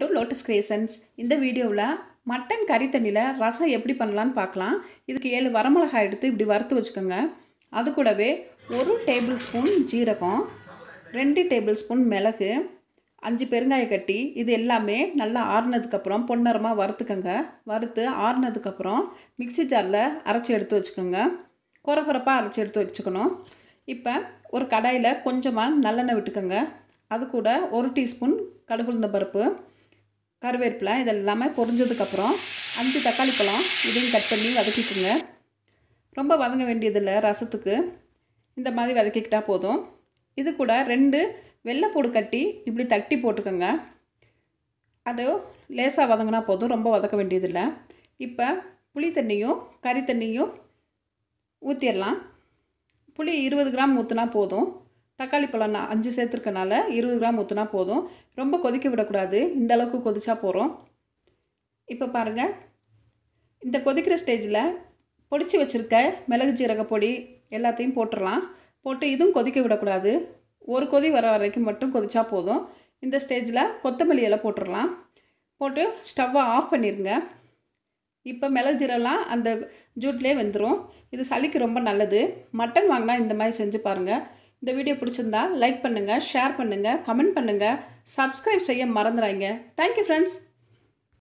to lotus creations இந்த வீடியோவில் mutton கறி தண்ணியில் ரசம் எப்படி பண்ணலான்னு பார்க்கலாம் இதுக்கு ஏழு வரமிளகாய் எடுத்து இப்படி வறுத்து வச்சுக்கோங்க அது கூடவே ஒரு டேபிள் ஸ்பூன் ஜீரகம் ரெண்டு டேபிள் ஸ்பூன் மிளகு அஞ்சு பெருங்காய கட்டி இது எல்லாமே நல்லா ஆறுனதுக்கப்புறம் பொன்னரமாக வறுத்துக்கோங்க வறுத்து ஆறுனதுக்கப்புறம் மிக்சி ஜாரில் அரைச்சி எடுத்து வச்சுக்கோங்க குறகுறப்பாக அரைச்சி எடுத்து வச்சுக்கணும் இப்போ ஒரு கடாயில் கொஞ்சமாக நல்லெண்ணெய் விட்டுக்கோங்க அது கூட ஒரு டீஸ்பூன் கடுகுளுந்த பருப்பு கருவேப்பிலை இதெல்லாமே எல்லாமே பொரிஞ்சதுக்கப்புறம் அஞ்சு தக்காளி பழம் இதையும் கட் பண்ணி வதக்கிக்கோங்க ரொம்ப வதங்க வேண்டியதில்லை ரசத்துக்கு இந்த மாதிரி வதக்கிக்கிட்டால் போதும் இது கூட ரெண்டு வெள்ளைப்பூடு கட்டி இப்படி தட்டி போட்டுக்கோங்க அது லேசாக வதங்கினா போதும் ரொம்ப வதக்க வேண்டியதில்லை இப்போ புளி தண்ணியும் கறி தண்ணியும் ஊற்றிடலாம் புளி இருபது கிராம் ஊற்றினா போதும் தக்காளி பழம் நான் அஞ்சு சேர்த்துருக்கனால இருபது கிராம் ஊற்றுனா போதும் ரொம்ப கொதிக்க விடக்கூடாது இந்த அளவுக்கு கொதிச்சா போகிறோம் இப்போ பாருங்கள் இந்த கொதிக்கிற ஸ்டேஜில் பொடிச்சு வச்சுருக்க மிளகு ஜீரக பொடி எல்லாத்தையும் போட்டுடலாம் போட்டு இதுவும் கொதிக்க விடக்கூடாது ஒரு கொதி வர வரைக்கும் மட்டும் கொதிச்சா போதும் இந்த ஸ்டேஜில் கொத்தமல்லி எல்லாம் போட்டுடலாம் போட்டு ஸ்டவ்வை ஆஃப் பண்ணிடுங்க இப்போ மிளகு ஜீரெல்லாம் அந்த ஜூட்லேயே வெந்துடும் இது சளிக்கு ரொம்ப நல்லது மட்டன் வாங்கினா இந்த மாதிரி செஞ்சு பாருங்கள் இந்த வீடியோ பிடிச்சிருந்தா லைக் பண்ணுங்கள் ஷேர் பண்ணுங்கள் கமெண்ட் பண்ணுங்கள் சப்ஸ்கிரைப் செய்ய மறந்துடாங்க தேங்க்யூ ஃப்ரெண்ட்ஸ்